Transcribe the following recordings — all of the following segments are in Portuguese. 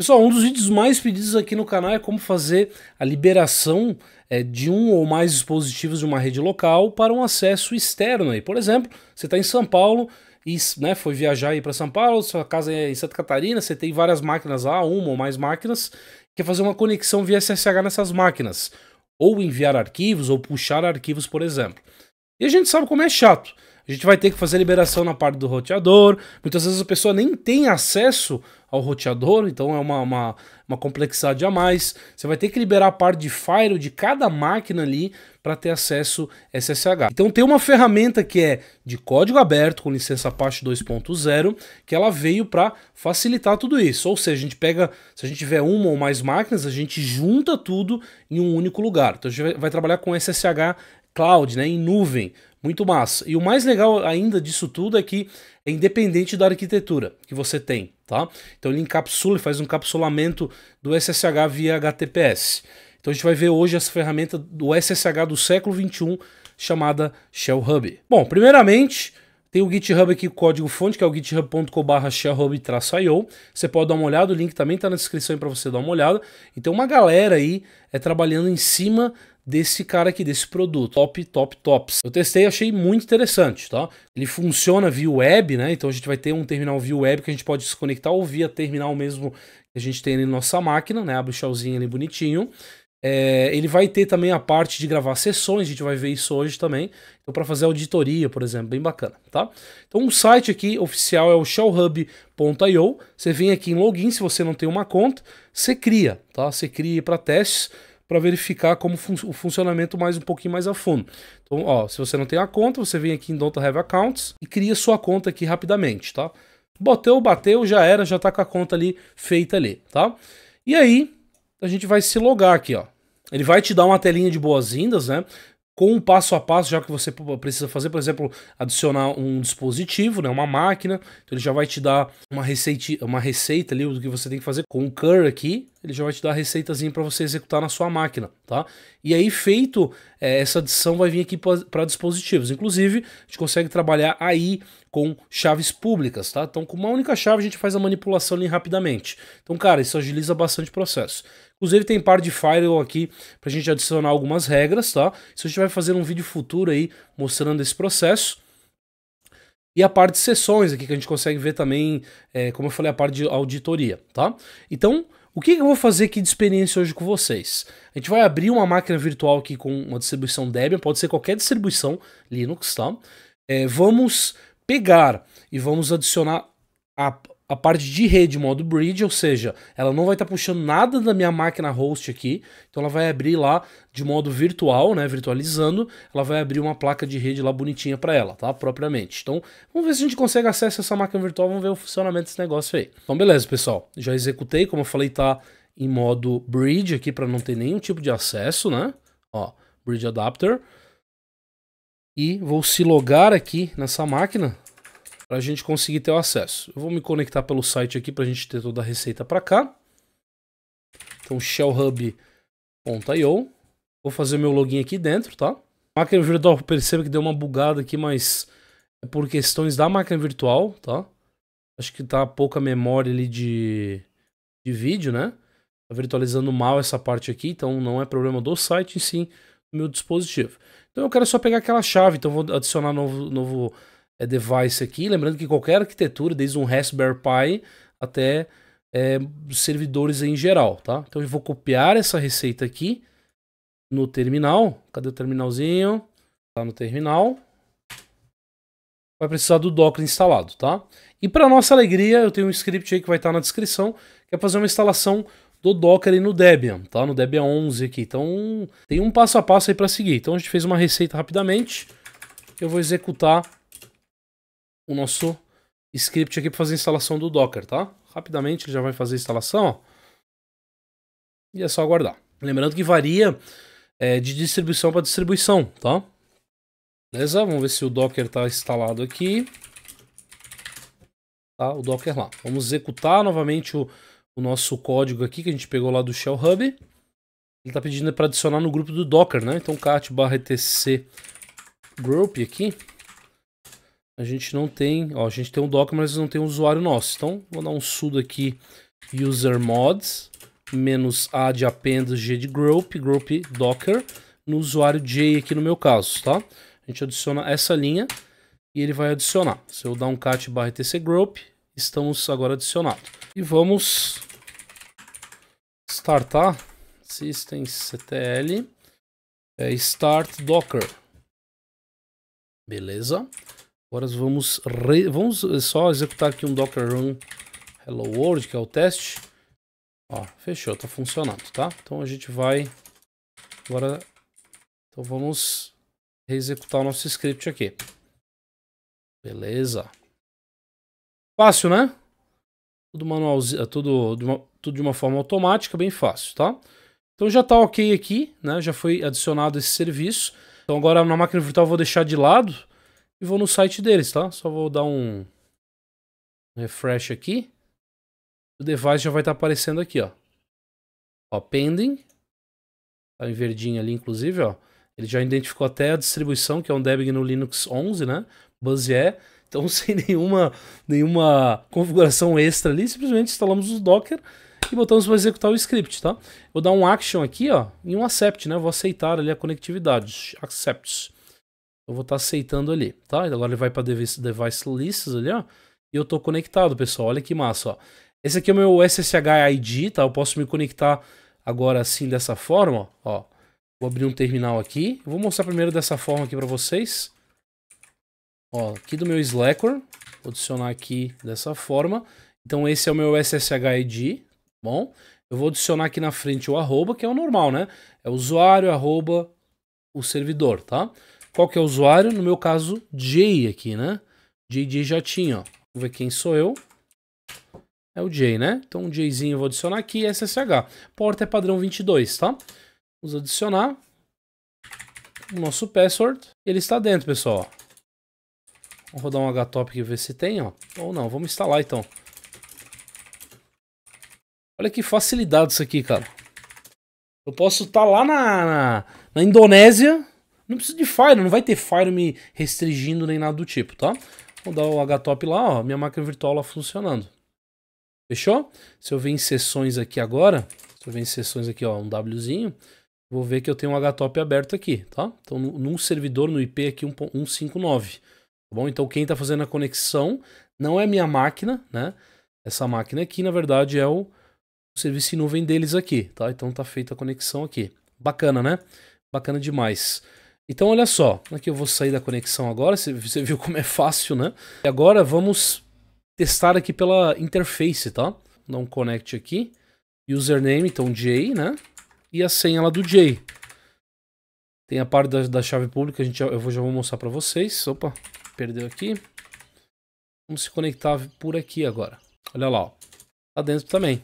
Pessoal, um dos vídeos mais pedidos aqui no canal é como fazer a liberação é, de um ou mais dispositivos de uma rede local para um acesso externo. Aí. Por exemplo, você está em São Paulo e né, foi viajar para São Paulo, sua casa é em Santa Catarina, você tem várias máquinas lá, uma ou mais máquinas, quer fazer uma conexão via SSH nessas máquinas, ou enviar arquivos, ou puxar arquivos, por exemplo. E a gente sabe como é chato. A gente vai ter que fazer liberação na parte do roteador. Muitas vezes a pessoa nem tem acesso ao roteador, então é uma, uma, uma complexidade a mais. Você vai ter que liberar a parte de firewall de cada máquina ali para ter acesso SSH. Então tem uma ferramenta que é de código aberto com licença Apache 2.0 que ela veio para facilitar tudo isso. Ou seja, a gente pega, se a gente tiver uma ou mais máquinas, a gente junta tudo em um único lugar. Então a gente vai trabalhar com SSH Cloud, né, em nuvem. Muito massa. E o mais legal ainda disso tudo é que é independente da arquitetura que você tem, tá? Então ele encapsula e faz um encapsulamento do SSH via HTTPS. Então a gente vai ver hoje essa ferramenta do SSH do século 21 chamada Shell Hub. Bom, primeiramente, tem o GitHub aqui, o código fonte, que é o github.com.br shellhub-io. Você pode dar uma olhada, o link também está na descrição para você dar uma olhada. Então uma galera aí é trabalhando em cima desse cara aqui, desse produto. Top, top, tops. Eu testei, achei muito interessante, tá? Ele funciona via web, né? Então a gente vai ter um terminal via web que a gente pode se conectar ou via terminal mesmo que a gente tem ali na nossa máquina, né? Abre o shellzinho ali bonitinho. É, ele vai ter também a parte de gravar sessões, a gente vai ver isso hoje também. Então, para fazer auditoria, por exemplo, bem bacana, tá? Então, o site aqui oficial é o shellhub.io. Você vem aqui em login, se você não tem uma conta, você cria, tá? Você cria para testes para verificar como fun o funcionamento mais um pouquinho mais a fundo. Então, ó, se você não tem a conta, você vem aqui em Don't Have Accounts e cria sua conta aqui rapidamente, tá? Boteu, bateu, já era, já tá com a conta ali feita ali, tá? E aí, a gente vai se logar aqui, ó. Ele vai te dar uma telinha de boas-vindas, né? com um passo a passo, já que você precisa fazer, por exemplo, adicionar um dispositivo, né, uma máquina, então ele já vai te dar uma receita, uma receita ali do que você tem que fazer com o cur aqui, ele já vai te dar a receitazinha para você executar na sua máquina, tá? E aí, feito, é, essa adição vai vir aqui para dispositivos. Inclusive, a gente consegue trabalhar aí com chaves públicas, tá? Então, com uma única chave, a gente faz a manipulação ali rapidamente. Então, cara, isso agiliza bastante o processo. Inclusive, tem par de firewall aqui para a gente adicionar algumas regras, tá? Isso a gente vai fazer um vídeo futuro aí mostrando esse processo. E a parte de sessões aqui que a gente consegue ver também, é, como eu falei, a parte de auditoria, tá? Então, o que, eu vou fazer aqui de experiência hoje com vocês? A gente vai abrir uma máquina virtual aqui com uma distribuição Debian, pode ser qualquer distribuição Linux, tá? É, vamos pegar e vamos adicionar a, a parte de rede modo bridge, ou seja, ela não vai estar tá puxando nada da minha máquina host aqui, então ela vai abrir lá de modo virtual, né, virtualizando, ela vai abrir uma placa de rede lá bonitinha para ela, tá, propriamente. Então, vamos ver se a gente consegue acesso a essa máquina virtual, vamos ver o funcionamento desse negócio aí. Então, beleza, pessoal, já executei, como eu falei, tá em modo bridge aqui para não ter nenhum tipo de acesso, né, ó, bridge adapter, e vou se logar aqui nessa máquina, para a gente conseguir ter o acesso. Eu vou me conectar pelo site aqui para a gente ter toda a receita para cá. Então, shellhub.io. Vou fazer meu login aqui dentro, tá? Máquina virtual, perceba que deu uma bugada aqui, mas é por questões da máquina virtual, tá? Acho que tá pouca memória ali de, de vídeo, né? Tá virtualizando mal essa parte aqui, então não é problema do site, sim, do meu dispositivo. Então eu quero só pegar aquela chave, então vou adicionar novo, novo é, device aqui. Lembrando que qualquer arquitetura, desde um Raspberry Pi até é, servidores em geral, tá? Então eu vou copiar essa receita aqui no terminal. Cadê o terminalzinho? Tá no terminal. Vai precisar do Docker instalado, tá? E para nossa alegria, eu tenho um script aí que vai estar tá na descrição, que é fazer uma instalação do Docker no Debian, tá? No Debian 11 aqui. Então, tem um passo a passo aí para seguir. Então, a gente fez uma receita rapidamente. Eu vou executar o nosso script aqui para fazer a instalação do Docker, tá? Rapidamente ele já vai fazer a instalação, ó. E é só aguardar. Lembrando que varia é, de distribuição para distribuição, tá? Beleza? Vamos ver se o Docker está instalado aqui. Tá, o Docker lá. Vamos executar novamente o, o nosso código aqui que a gente pegou lá do Shell Hub. Ele está pedindo para adicionar no grupo do Docker, né? Então cat/etc group aqui a gente não tem, ó, a gente tem um docker, mas não tem um usuário nosso. Então, vou dar um sudo aqui, user mods, menos A de append, G de group, group docker, no usuário J aqui no meu caso, tá? A gente adiciona essa linha e ele vai adicionar. Se eu dar um cat barra tc group, estamos agora adicionados. E vamos startar systemctl é start docker. Beleza? Agora vamos, re... vamos só executar aqui um docker run hello world, que é o teste. Ó, fechou, tá funcionando, tá? Então a gente vai agora então vamos reexecutar o nosso script aqui. Beleza. Fácil, né? Tudo manualzinho, é tudo de uma, tudo de uma forma automática, bem fácil, tá? Então já tá OK aqui, né? Já foi adicionado esse serviço. Então agora na máquina virtual eu vou deixar de lado e vou no site deles, tá? Só vou dar um refresh aqui. O device já vai estar tá aparecendo aqui, ó. Ó, pending. Tá em verdinho ali, inclusive, ó. Ele já identificou até a distribuição, que é um Debian no Linux 11, né? Buzier. Então, sem nenhuma, nenhuma configuração extra ali, simplesmente instalamos o Docker e botamos para executar o script, tá? Vou dar um action aqui, ó, e um accept, né? Vou aceitar ali a conectividade, accepts eu vou estar tá aceitando ali, tá? Agora ele vai para device, device lists ali, ó, e eu estou conectado, pessoal, olha que massa, ó. Esse aqui é o meu SSH ID, tá? Eu posso me conectar agora assim dessa forma, ó. Vou abrir um terminal aqui, vou mostrar primeiro dessa forma aqui para vocês. Ó, aqui do meu Slackware, vou adicionar aqui dessa forma. Então esse é o meu SSH ID, bom? Eu vou adicionar aqui na frente o arroba, que é o normal, né? É usuário, arroba, o servidor, tá? qual que é o usuário? No meu caso, Jay aqui, né? JJ já tinha, ó. Vou ver quem sou eu. É o Jay, né? Então o Jayzinho eu vou adicionar aqui, é SSH. Porta é padrão 22, tá? Vamos adicionar o nosso password. Ele está dentro, pessoal. Vamos rodar um htop aqui ver se tem, ó. Ou não, vamos instalar então. Olha que facilidade isso aqui, cara. Eu posso estar tá lá na, na, na Indonésia não precisa de Fire, não vai ter Fire me restringindo nem nada do tipo, tá? Vou dar o HTOP lá, ó, minha máquina virtual lá funcionando. Fechou? Se eu vir em sessões aqui agora, se eu vir em sessões aqui, ó, um Wzinho, vou ver que eu tenho um HTOP aberto aqui, tá? Então, num servidor, no IP aqui 159, tá bom? Então, quem tá fazendo a conexão não é minha máquina, né? Essa máquina aqui, na verdade, é o, o serviço em nuvem deles aqui, tá? Então, tá feita a conexão aqui. Bacana, né? Bacana demais. Então olha só, aqui é eu vou sair da conexão agora, você viu como é fácil, né? E agora vamos testar aqui pela interface, tá? dar um connect aqui, username, então J, né? E a senha lá do J. Tem a parte da, da chave pública, a gente, eu vou, já vou mostrar para vocês. Opa, perdeu aqui. Vamos se conectar por aqui agora. Olha lá, ó. Tá dentro também.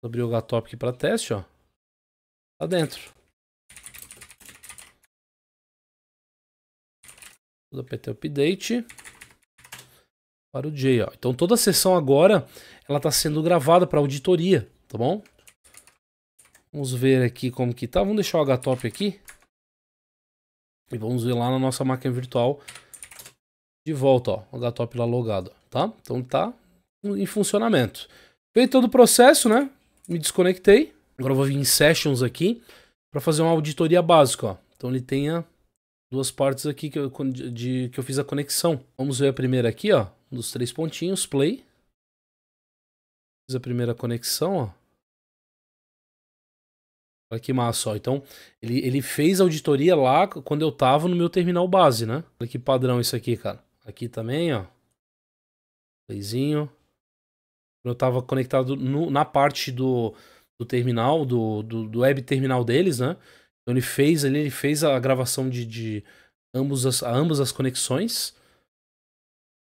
Vou abrir o Gatop aqui para teste, ó. Tá dentro. do apt update para o J. Ó. Então toda a sessão agora ela está sendo gravada para auditoria, tá bom? Vamos ver aqui como que tá. Vamos deixar o HTOP aqui. E vamos ver lá na nossa máquina virtual de volta, ó, o HTOP lá logado, tá? Então tá em funcionamento. Feito todo o processo, né? Me desconectei. Agora eu vou vir em Sessions aqui para fazer uma auditoria básica, ó. Então ele tenha duas partes aqui que eu, de, que eu fiz a conexão. Vamos ver a primeira aqui, ó. Um dos três pontinhos, play. Fiz a primeira conexão, ó. Olha que massa, ó. Então, ele, ele fez auditoria lá quando eu tava no meu terminal base, né? Olha que padrão isso aqui, cara. Aqui também, ó. Playzinho. Eu tava conectado no, na parte do, do terminal, do, do, do web terminal deles, né? Então ele fez ali, ele fez a gravação de, de ambos as, ambas as conexões.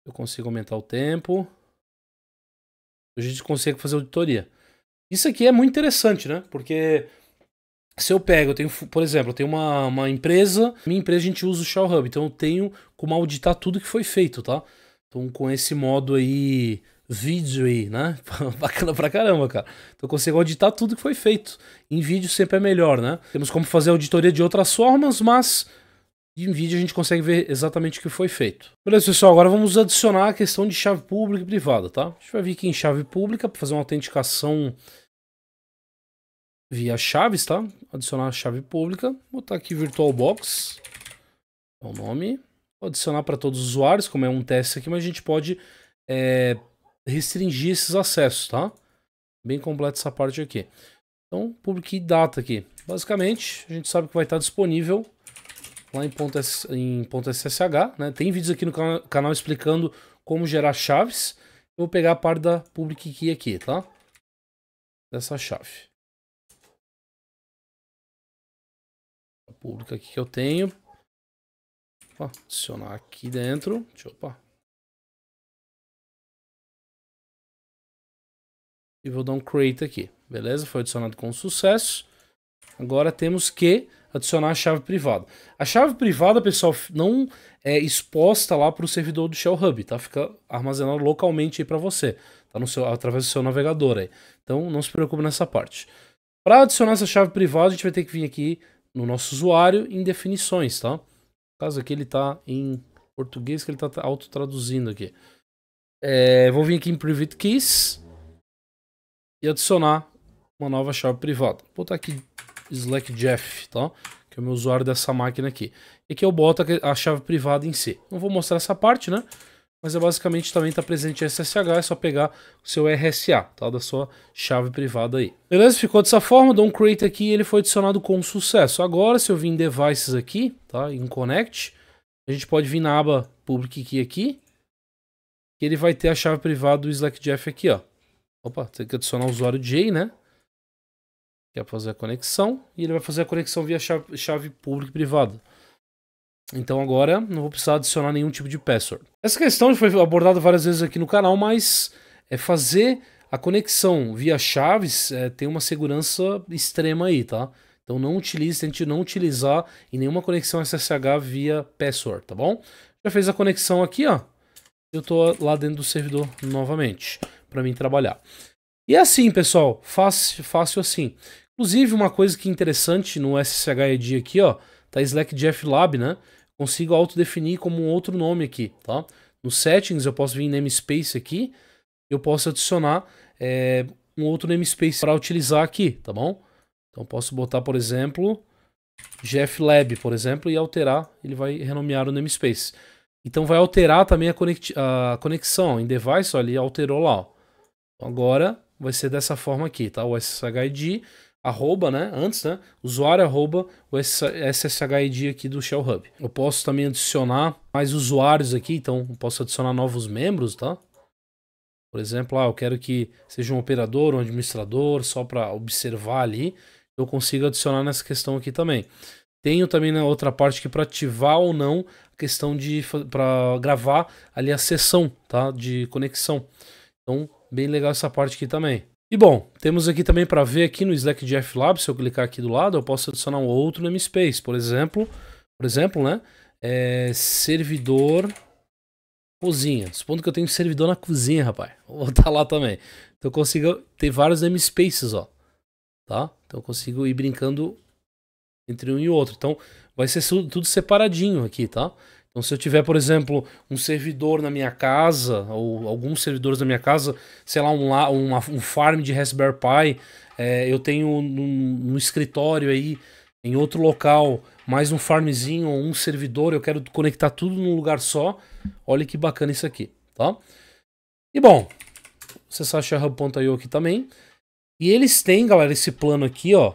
Eu consigo aumentar o tempo. A gente consegue fazer auditoria. Isso aqui é muito interessante, né? Porque se eu pego, eu tenho, por exemplo, eu tenho uma, uma empresa, minha empresa a gente usa o Shell Hub, então eu tenho como auditar tudo que foi feito, tá? Então com esse modo aí vídeo aí, né? Bacana pra caramba, cara. Então eu consigo auditar tudo que foi feito. Em vídeo sempre é melhor, né? Temos como fazer auditoria de outras formas, mas em vídeo a gente consegue ver exatamente o que foi feito. Beleza, pessoal, agora vamos adicionar a questão de chave pública e privada, tá? A gente vai vir aqui em chave pública para fazer uma autenticação via chaves, tá? Adicionar a chave pública, Vou botar aqui VirtualBox, é o nome. Vou adicionar para todos os usuários, como é um teste aqui, mas a gente pode é, restringir esses acessos, tá? Bem completa essa parte aqui. Então, public data aqui. Basicamente, a gente sabe que vai estar disponível lá em ponto, S, em ponto .ssh, né? Tem vídeos aqui no canal explicando como gerar chaves. Eu vou pegar a parte da public key aqui, tá? Dessa chave. A pública aqui que eu tenho. Opa, adicionar aqui dentro. Deixa eu, opa, e vou dar um create aqui. Beleza? Foi adicionado com sucesso. Agora temos que adicionar a chave privada. A chave privada, pessoal, não é exposta lá para o servidor do Shell Hub, tá? Fica armazenada localmente aí para você, tá? No seu, através do seu navegador aí. Então não se preocupe nessa parte. Para adicionar essa chave privada, a gente vai ter que vir aqui no nosso usuário em definições, tá? No caso aqui ele está em português que ele está auto-traduzindo aqui. É, vou vir aqui em Private Keys e adicionar uma nova chave privada. Vou botar aqui Slack Jeff, tá? Que é o meu usuário dessa máquina aqui. E aqui eu boto a chave privada em si. Não vou mostrar essa parte, né? Mas é basicamente também está presente SSH, é só pegar o seu RSA, tá? Da sua chave privada aí. Beleza? Ficou dessa forma, dou um create aqui e ele foi adicionado com sucesso. Agora, se eu vir em devices aqui, tá? Em connect, a gente pode vir na aba public key aqui, E ele vai ter a chave privada do Slack Jeff aqui, ó. Opa, tem que adicionar o usuário J, né? Que é fazer a conexão. E ele vai fazer a conexão via chave, chave pública e privada. Então agora não vou precisar adicionar nenhum tipo de password. Essa questão foi abordada várias vezes aqui no canal, mas é fazer a conexão via chaves é, tem uma segurança extrema aí, tá? Então não utilize, tente não utilizar em nenhuma conexão SSH via password, tá bom? Já fez a conexão aqui, ó. Eu tô lá dentro do servidor novamente para mim trabalhar. E é assim, pessoal, fácil, fácil assim. Inclusive, uma coisa que é interessante no SSHED aqui, ó, tá Slack Jeff Lab, né? Consigo autodefinir como um outro nome aqui, tá? No settings eu posso vir em namespace aqui, eu posso adicionar é, um outro namespace para utilizar aqui, tá bom? Então posso botar, por exemplo, Jeff Lab, por exemplo, e alterar, ele vai renomear o namespace. Então vai alterar também a, conexão, em device, ó, ele alterou lá, ó. Agora vai ser dessa forma aqui, tá? O SSHID, arroba, né? Antes, né? Usuário arroba o SSHID aqui do Shell Hub. Eu posso também adicionar mais usuários aqui, então posso adicionar novos membros, tá? Por exemplo, ah, eu quero que seja um operador, um administrador, só para observar ali. Eu consigo adicionar nessa questão aqui também. Tenho também na né, outra parte que para ativar ou não a questão de para gravar ali a sessão, tá? De conexão. Então, Bem legal essa parte aqui também. E bom, temos aqui também para ver aqui no Slack de FLab, se eu clicar aqui do lado, eu posso adicionar um outro namespace, por exemplo, por exemplo, né? É, servidor cozinha. Supondo que eu tenho um servidor na cozinha, rapaz. Vou botar lá também. Então eu consigo ter vários namespaces, ó. Tá? Então eu consigo ir brincando entre um e outro. Então vai ser tudo separadinho aqui, tá? Então, se eu tiver, por exemplo, um servidor na minha casa, ou alguns servidores na minha casa, sei lá, um, uma, um farm de Raspberry Pi, é, eu tenho no escritório aí, em outro local, mais um farmzinho ou um servidor, eu quero conectar tudo num lugar só. Olha que bacana isso aqui, tá? E bom, acessar sharehub.io aqui também. E eles têm, galera, esse plano aqui, ó,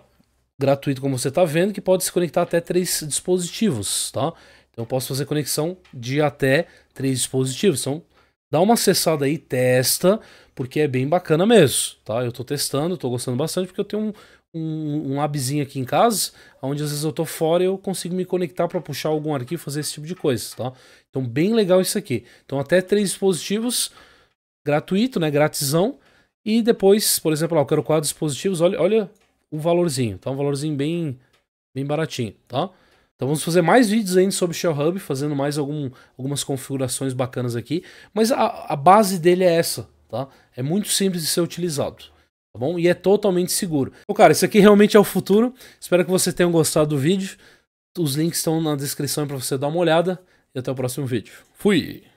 gratuito como você está vendo, que pode se conectar até três dispositivos, tá? Então eu posso fazer conexão de até três dispositivos. Então dá uma acessada aí, testa, porque é bem bacana mesmo, tá? Eu estou testando, estou gostando bastante, porque eu tenho um, um, um abzinho aqui em casa, onde às vezes eu estou fora e eu consigo me conectar para puxar algum arquivo, fazer esse tipo de coisa, tá? Então bem legal isso aqui. Então até três dispositivos, gratuito, né? Gratisão. E depois, por exemplo, eu quero quatro dispositivos, olha, olha o valorzinho, tá? Um valorzinho bem, bem baratinho, tá? Então vamos fazer mais vídeos ainda sobre Shell Hub, fazendo mais algum, algumas configurações bacanas aqui. Mas a, a base dele é essa, tá? É muito simples de ser utilizado tá bom? E é totalmente seguro. Então, cara, isso aqui realmente é o futuro. Espero que vocês tenham gostado do vídeo. Os links estão na descrição para você dar uma olhada. E até o próximo vídeo. Fui!